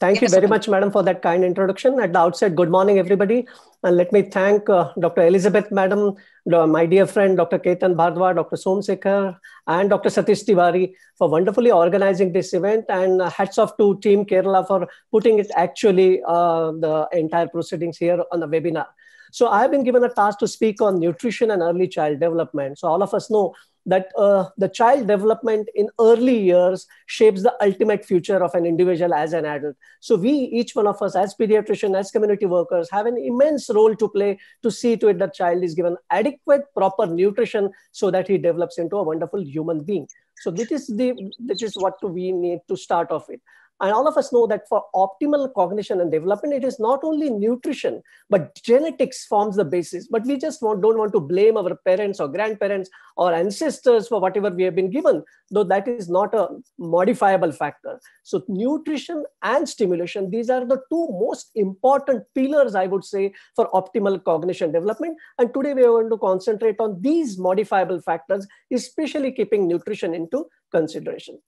Thank yes, you very much, Madam, for that kind introduction. At the outset, good morning, everybody. And let me thank uh, Dr. Elizabeth, Madam, my dear friend, Dr. Ketan Bhardwar, Dr. Somsekhar, and Dr. Satish Tiwari for wonderfully organizing this event. And uh, hats off to Team Kerala for putting it actually uh, the entire proceedings here on the webinar. So I've been given a task to speak on nutrition and early child development. So all of us know that uh, the child development in early years shapes the ultimate future of an individual as an adult. So we, each one of us, as pediatrician, as community workers, have an immense role to play to see to it that child is given adequate, proper nutrition so that he develops into a wonderful human being. So this is the this is what we need to start off with. And all of us know that for optimal cognition and development, it is not only nutrition, but genetics forms the basis. But we just want, don't want to blame our parents or grandparents or ancestors for whatever we have been given, though that is not a modifiable factor. So, nutrition and stimulation, these are the two most important pillars, I would say, for optimal cognition development. And today we are going to concentrate on these modifiable factors, especially keeping nutrition into consideration.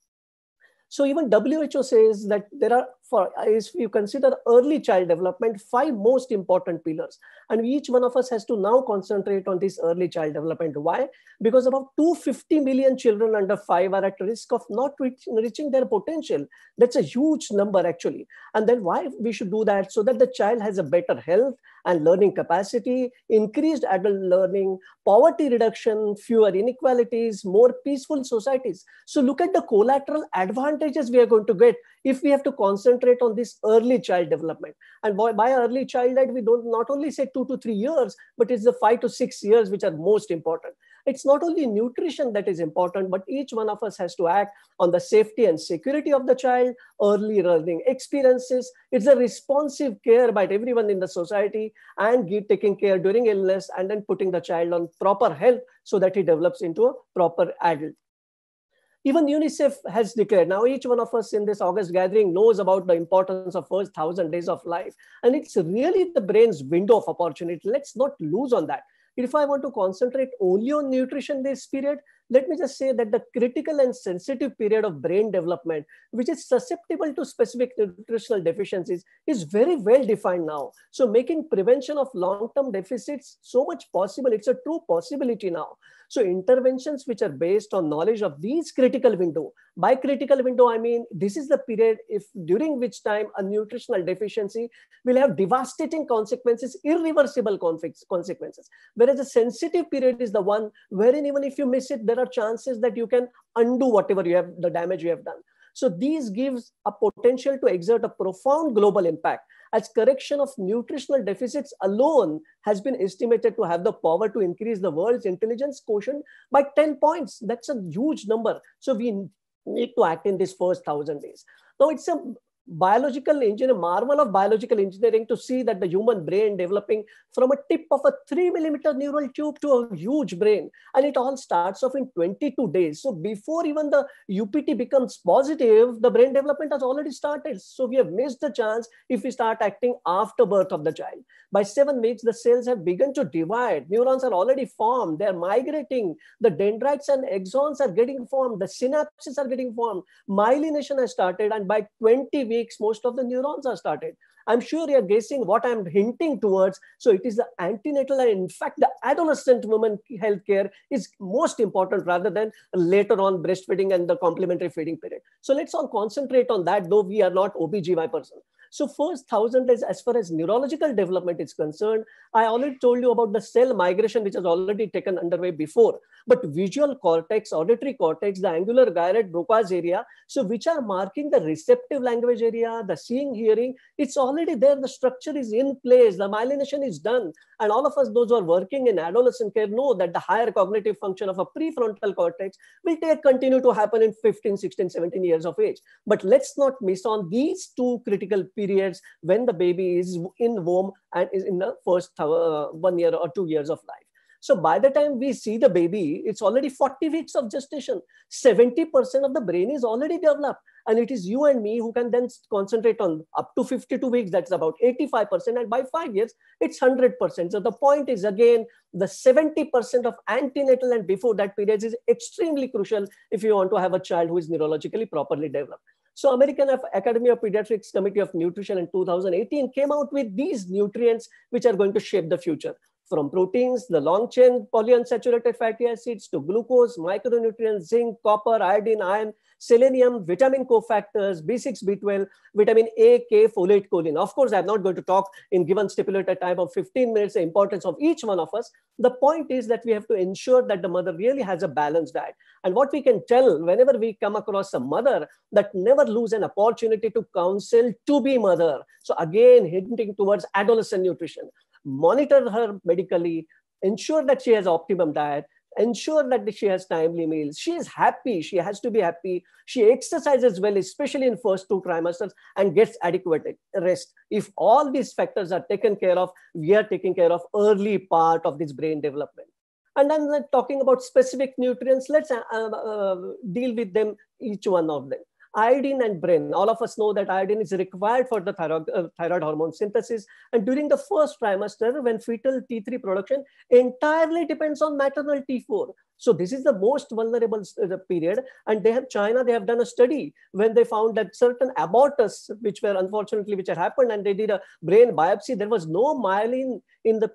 So even WHO says that there are for if you consider early child development, five most important pillars. And each one of us has to now concentrate on this early child development. Why? Because about 250 million children under five are at risk of not reach, reaching their potential. That's a huge number actually. And then why we should do that? So that the child has a better health and learning capacity, increased adult learning, poverty reduction, fewer inequalities, more peaceful societies. So look at the collateral advantages we are going to get if we have to concentrate on this early child development. And by, by early childhood, we don't not only say two to three years, but it's the five to six years which are most important. It's not only nutrition that is important, but each one of us has to act on the safety and security of the child, early learning experiences. It's a responsive care by everyone in the society and taking care during illness and then putting the child on proper health so that he develops into a proper adult. Even UNICEF has declared. Now, each one of us in this August gathering knows about the importance of first thousand days of life. And it's really the brain's window of opportunity. Let's not lose on that. If I want to concentrate only on nutrition this period, let me just say that the critical and sensitive period of brain development, which is susceptible to specific nutritional deficiencies, is very well defined now. So making prevention of long-term deficits so much possible, it's a true possibility now. So interventions which are based on knowledge of these critical window. By critical window, I mean, this is the period if during which time a nutritional deficiency will have devastating consequences, irreversible consequences. Whereas a sensitive period is the one wherein even if you miss it, there are chances that you can undo whatever you have, the damage you have done. So these gives a potential to exert a profound global impact as correction of nutritional deficits alone has been estimated to have the power to increase the world's intelligence quotient by 10 points. That's a huge number. So we need to act in these first thousand days. Now it's a biological engineering, marvel of biological engineering to see that the human brain developing from a tip of a three millimeter neural tube to a huge brain. And it all starts off in 22 days. So before even the UPT becomes positive, the brain development has already started. So we have missed the chance if we start acting after birth of the child. By seven weeks, the cells have begun to divide. Neurons are already formed. They're migrating. The dendrites and exons are getting formed. The synapses are getting formed. Myelination has started. And by 20 weeks, most of the neurons are started. I'm sure you're guessing what I'm hinting towards. So it is the antenatal and in fact the adolescent woman healthcare is most important rather than later on breastfeeding and the complementary feeding period. So let's all concentrate on that though we are not OBGY person. So first thousand days. as far as neurological development is concerned, I already told you about the cell migration, which has already taken underway before, but visual cortex, auditory cortex, the angular gyrate Broca's area, so which are marking the receptive language area, the seeing, hearing, it's already there. The structure is in place. The myelination is done. And all of us, those who are working in adolescent care know that the higher cognitive function of a prefrontal cortex will take, continue to happen in 15, 16, 17 years of age. But let's not miss on these two critical pieces periods when the baby is in womb and is in the first uh, one year or two years of life. So by the time we see the baby, it's already 40 weeks of gestation. 70% of the brain is already developed. And it is you and me who can then concentrate on up to 52 weeks, that's about 85%. And by five years, it's 100%. So the point is again, the 70% of antenatal and before that periods is extremely crucial if you want to have a child who is neurologically properly developed. So American Academy of Pediatrics Committee of Nutrition in 2018 came out with these nutrients which are going to shape the future from proteins, the long chain polyunsaturated fatty acids to glucose, micronutrients, zinc, copper, iodine, iron, selenium, vitamin cofactors, B6, B12, vitamin A, K, folate, choline. Of course, I'm not going to talk in given stipulated time of 15 minutes, the importance of each one of us. The point is that we have to ensure that the mother really has a balanced diet. And what we can tell whenever we come across a mother that never lose an opportunity to counsel to be mother. So again, hinting towards adolescent nutrition monitor her medically, ensure that she has optimum diet, ensure that she has timely meals. She is happy. She has to be happy. She exercises well, especially in first two trimesters, and gets adequate rest. If all these factors are taken care of, we are taking care of early part of this brain development. And then talking about specific nutrients, let's uh, uh, deal with them, each one of them iodine and brain. All of us know that iodine is required for the thyroid, uh, thyroid hormone synthesis. And during the first trimester, when fetal T3 production entirely depends on maternal T4. So this is the most vulnerable uh, period. And they have China, they have done a study when they found that certain abortus, which were unfortunately, which had happened and they did a brain biopsy, there was no myelin in the,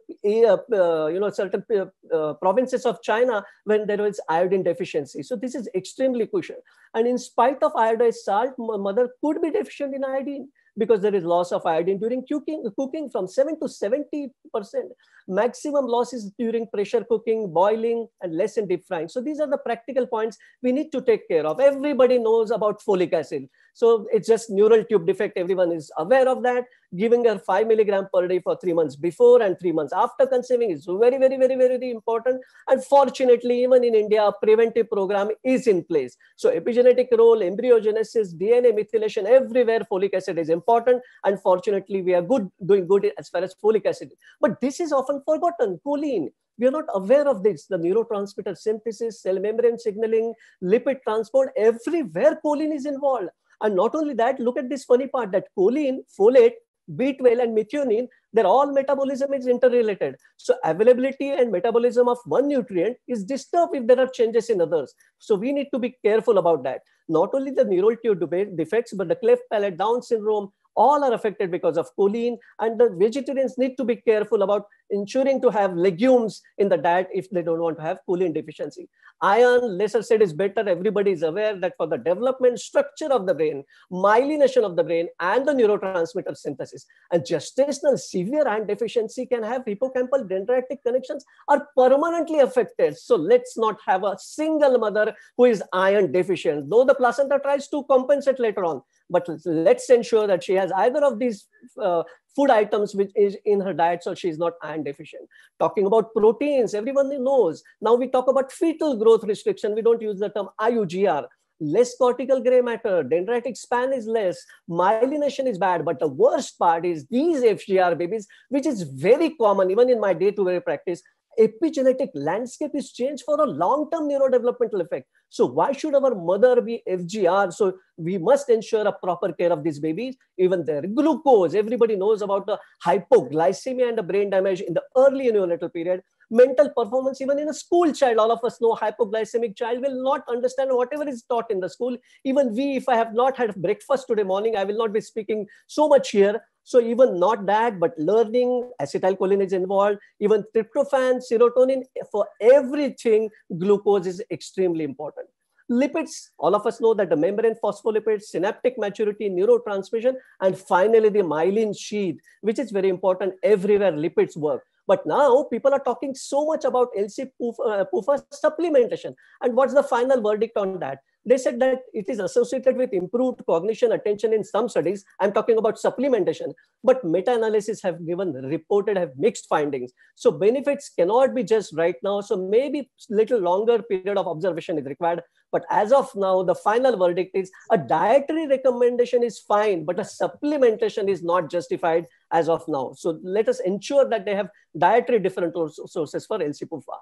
uh, uh, you know, certain uh, uh, provinces of China when there was iodine deficiency. So this is extremely crucial. And in spite of iodized salt, mother could be deficient in iodine because there is loss of iodine during cooking, cooking from 7 to 70 percent. Maximum loss is during pressure cooking, boiling, and less in deep frying. So these are the practical points we need to take care of. Everybody knows about folic acid. So it's just neural tube defect. Everyone is aware of that. Giving her five milligram per day for three months before and three months after conceiving is very, very, very, very important. And fortunately, even in India, a preventive program is in place. So epigenetic role, embryogenesis, DNA methylation, everywhere folic acid is important. And fortunately, we are good doing good as far as folic acid. But this is often forgotten, choline. We are not aware of this. The neurotransmitter synthesis, cell membrane signaling, lipid transport, everywhere choline is involved. And not only that, look at this funny part that choline, folate, B12 and methionine, they're all metabolism is interrelated. So availability and metabolism of one nutrient is disturbed if there are changes in others. So we need to be careful about that. Not only the neural tube defects, but the cleft palate, Down syndrome, all are affected because of choline. And the vegetarians need to be careful about ensuring to have legumes in the diet if they don't want to have choline deficiency. Iron, lesser said, is better. Everybody is aware that for the development structure of the brain, myelination of the brain, and the neurotransmitter synthesis. And gestational severe iron deficiency can have hippocampal dendritic connections are permanently affected. So let's not have a single mother who is iron deficient, though the placenta tries to compensate later on but let's ensure that she has either of these uh, food items which is in her diet so she's not iron deficient talking about proteins everyone knows now we talk about fetal growth restriction we don't use the term iugr less cortical gray matter, dendritic span is less, myelination is bad. But the worst part is these FGR babies, which is very common even in my day to day practice epigenetic landscape is changed for a long-term neurodevelopmental effect. So why should our mother be FGR? So we must ensure a proper care of these babies, even their glucose. Everybody knows about the hypoglycemia and the brain damage in the early neonatal period. Mental performance, even in a school child, all of us know hypoglycemic child will not understand whatever is taught in the school. Even we, if I have not had breakfast today morning, I will not be speaking so much here. So even not that, but learning, acetylcholine is involved, even tryptophan, serotonin, for everything, glucose is extremely important. Lipids, all of us know that the membrane phospholipids, synaptic maturity, neurotransmission, and finally the myelin sheath, which is very important everywhere lipids work. But now people are talking so much about LC-PUFA uh, supplementation. And what's the final verdict on that? they said that it is associated with improved cognition attention in some studies. I'm talking about supplementation, but meta-analysis have given reported have mixed findings. So benefits cannot be just right now. So maybe little longer period of observation is required. But as of now, the final verdict is a dietary recommendation is fine, but a supplementation is not justified as of now. So let us ensure that they have dietary different sources for LC-PUFA.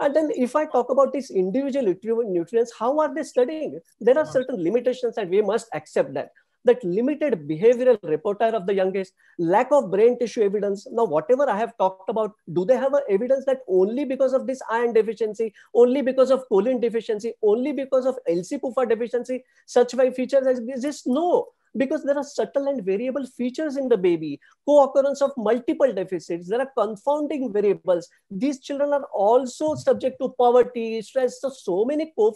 And then if I talk about these individual nutrients, how are they studying? There are certain limitations and we must accept that. That limited behavioral repertoire of the youngest, lack of brain tissue evidence. Now, whatever I have talked about, do they have evidence that only because of this iron deficiency, only because of choline deficiency, only because of LC-PUFA deficiency, such features exist? No because there are subtle and variable features in the baby, co-occurrence of multiple deficits, there are confounding variables. These children are also subject to poverty, stress. So, so many co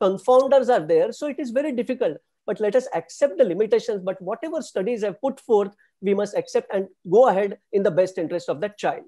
confounders are there. So it is very difficult. But let us accept the limitations. But whatever studies have put forth, we must accept and go ahead in the best interest of that child.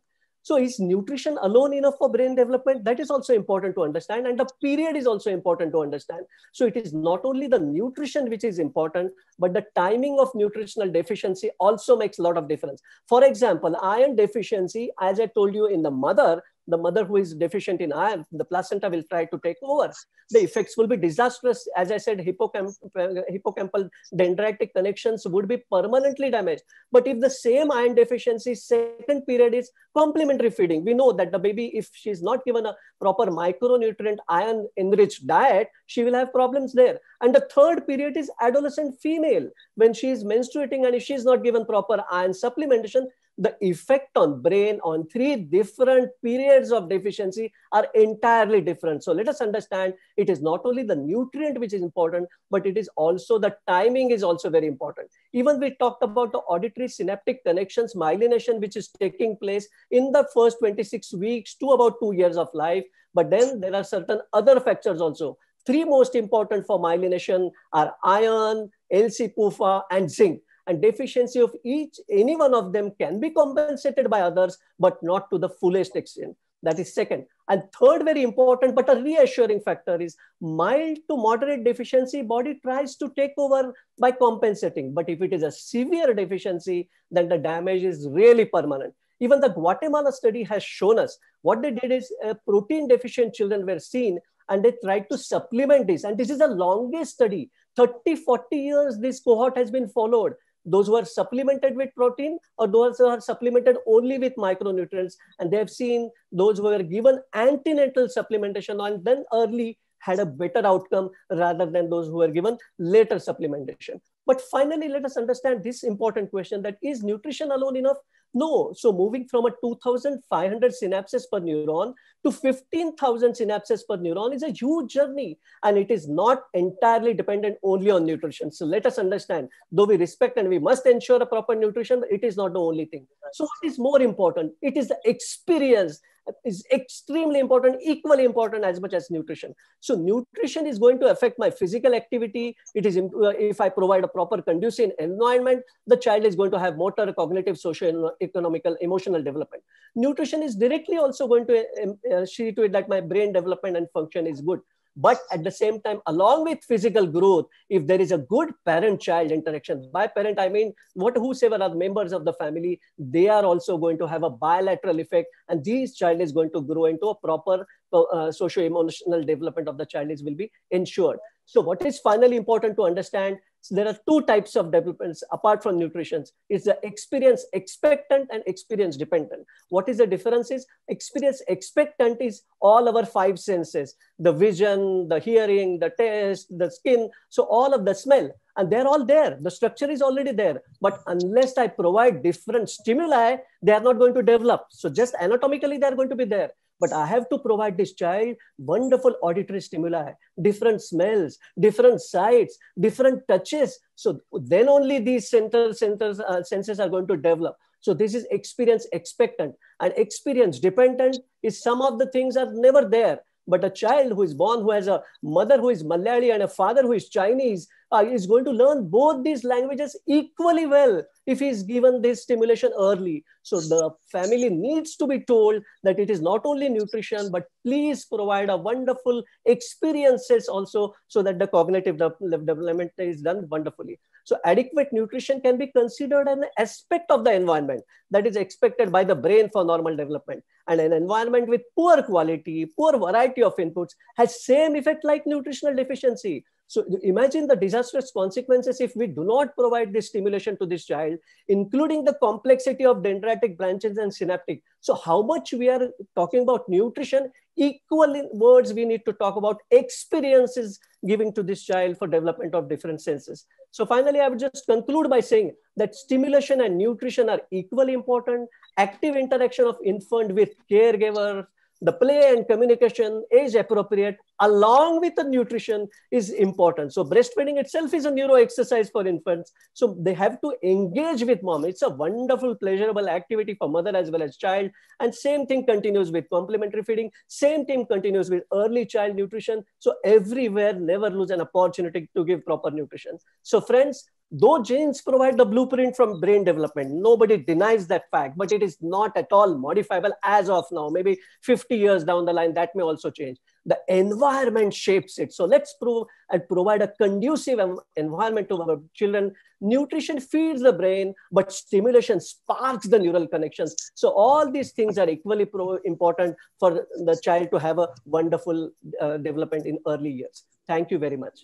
So is nutrition alone enough for brain development? That is also important to understand. And the period is also important to understand. So it is not only the nutrition which is important, but the timing of nutritional deficiency also makes a lot of difference. For example, iron deficiency, as I told you in the mother, the mother who is deficient in iron, the placenta will try to take over. The effects will be disastrous. As I said, hippocamp uh, hippocampal dendritic connections would be permanently damaged. But if the same iron deficiency second period is complementary feeding, we know that the baby, if she's not given a proper micronutrient iron enriched diet, she will have problems there. And the third period is adolescent female. When she is menstruating and if she is not given proper iron supplementation, the effect on brain on three different periods of deficiency are entirely different. So let us understand it is not only the nutrient which is important, but it is also the timing is also very important. Even we talked about the auditory synaptic connections, myelination, which is taking place in the first 26 weeks to about two years of life. But then there are certain other factors also. Three most important for myelination are iron, LC-PUFA, and zinc and deficiency of each, any one of them can be compensated by others, but not to the fullest extent. That is second. And third, very important, but a reassuring factor is mild to moderate deficiency, body tries to take over by compensating. But if it is a severe deficiency, then the damage is really permanent. Even the Guatemala study has shown us what they did is uh, protein deficient children were seen and they tried to supplement this. And this is the longest study. 30, 40 years, this cohort has been followed those who are supplemented with protein or those who are supplemented only with micronutrients. And they've seen those who were given antenatal supplementation and then early had a better outcome rather than those who were given later supplementation. But finally, let us understand this important question that is nutrition alone enough no. So moving from a 2,500 synapses per neuron to 15,000 synapses per neuron is a huge journey. And it is not entirely dependent only on nutrition. So let us understand, though we respect and we must ensure a proper nutrition, but it is not the only thing. So what is more important? It is the experience is extremely important, equally important as much as nutrition. So nutrition is going to affect my physical activity. It is uh, if I provide a proper conducive environment, the child is going to have motor, cognitive, social, economical, emotional development. Nutrition is directly also going to um, uh, see to it that my brain development and function is good. But at the same time, along with physical growth, if there is a good parent-child interaction, by parent, I mean what whosoever are members of the family, they are also going to have a bilateral effect. And this child is going to grow into a proper uh, socio-emotional development of the child is will be ensured. So what is finally important to understand so there are two types of developments apart from nutrition. It's the experience expectant and experience dependent. What is the difference is experience expectant is all our five senses, the vision, the hearing, the taste, the skin. So all of the smell and they're all there. The structure is already there. But unless I provide different stimuli, they are not going to develop. So just anatomically, they're going to be there but I have to provide this child wonderful auditory stimuli, different smells, different sights, different touches. So then only these centers, centers, uh, senses are going to develop. So this is experience expectant and experience dependent is some of the things are never there. But a child who is born, who has a mother who is Malayali and a father who is Chinese, uh, is going to learn both these languages equally well if he is given this stimulation early. So the family needs to be told that it is not only nutrition, but please provide a wonderful experiences also so that the cognitive de development is done wonderfully. So adequate nutrition can be considered an aspect of the environment that is expected by the brain for normal development. And an environment with poor quality, poor variety of inputs has same effect like nutritional deficiency. So imagine the disastrous consequences if we do not provide this stimulation to this child, including the complexity of dendritic branches and synaptic. So how much we are talking about nutrition equal words we need to talk about experiences giving to this child for development of different senses so finally i would just conclude by saying that stimulation and nutrition are equally important active interaction of infant with caregiver the play and communication is appropriate along with the nutrition is important. So breastfeeding itself is a neuro exercise for infants. So they have to engage with mom. It's a wonderful, pleasurable activity for mother as well as child. And same thing continues with complementary feeding. Same thing continues with early child nutrition. So everywhere, never lose an opportunity to give proper nutrition. So friends, though genes provide the blueprint from brain development nobody denies that fact but it is not at all modifiable as of now maybe 50 years down the line that may also change the environment shapes it. So let's prove and provide a conducive environment to our children. Nutrition feeds the brain, but stimulation sparks the neural connections. So all these things are equally important for the child to have a wonderful uh, development in early years. Thank you very much.